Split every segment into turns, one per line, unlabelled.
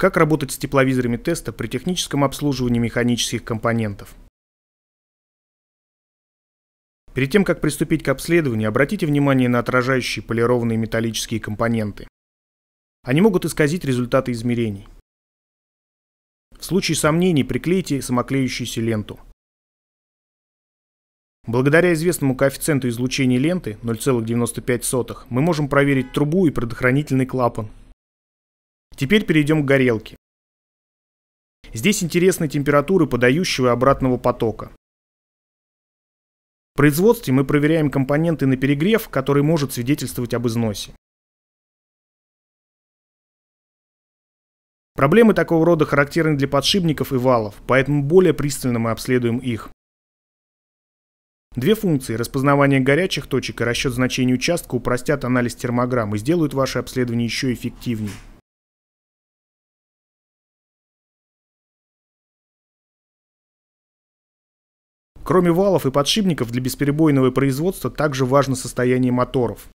Как работать с тепловизорами теста при техническом обслуживании механических компонентов? Перед тем, как приступить к обследованию, обратите внимание на отражающие полированные металлические компоненты. Они могут исказить результаты измерений. В случае сомнений приклейте самоклеющуюся ленту. Благодаря известному коэффициенту излучения ленты 0,95 мы можем проверить трубу и предохранительный клапан – Теперь перейдем к горелке. Здесь интересны температуры подающего и обратного потока. В производстве мы проверяем компоненты на перегрев, который может свидетельствовать об износе. Проблемы такого рода характерны для подшипников и валов, поэтому более пристально мы обследуем их. Две функции – распознавание горячих точек и расчет значений участка – упростят анализ термограмм и сделают ваше обследование еще эффективнее. Кроме валов и подшипников для бесперебойного производства также важно состояние моторов.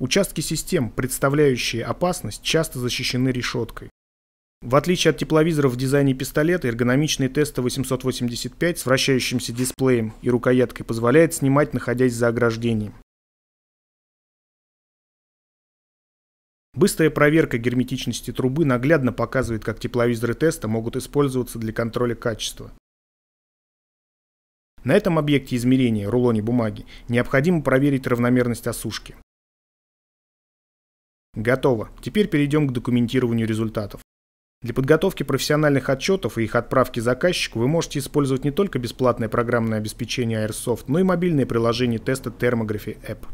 Участки систем, представляющие опасность, часто защищены решеткой. В отличие от тепловизоров в дизайне пистолета, эргономичный тесты 885 с вращающимся дисплеем и рукояткой позволяет снимать, находясь за ограждением. Быстрая проверка герметичности трубы наглядно показывает, как тепловизоры теста могут использоваться для контроля качества. На этом объекте измерения, рулоне бумаги, необходимо проверить равномерность осушки. Готово. Теперь перейдем к документированию результатов. Для подготовки профессиональных отчетов и их отправки заказчику вы можете использовать не только бесплатное программное обеспечение Airsoft, но и мобильное приложение теста Thermography App.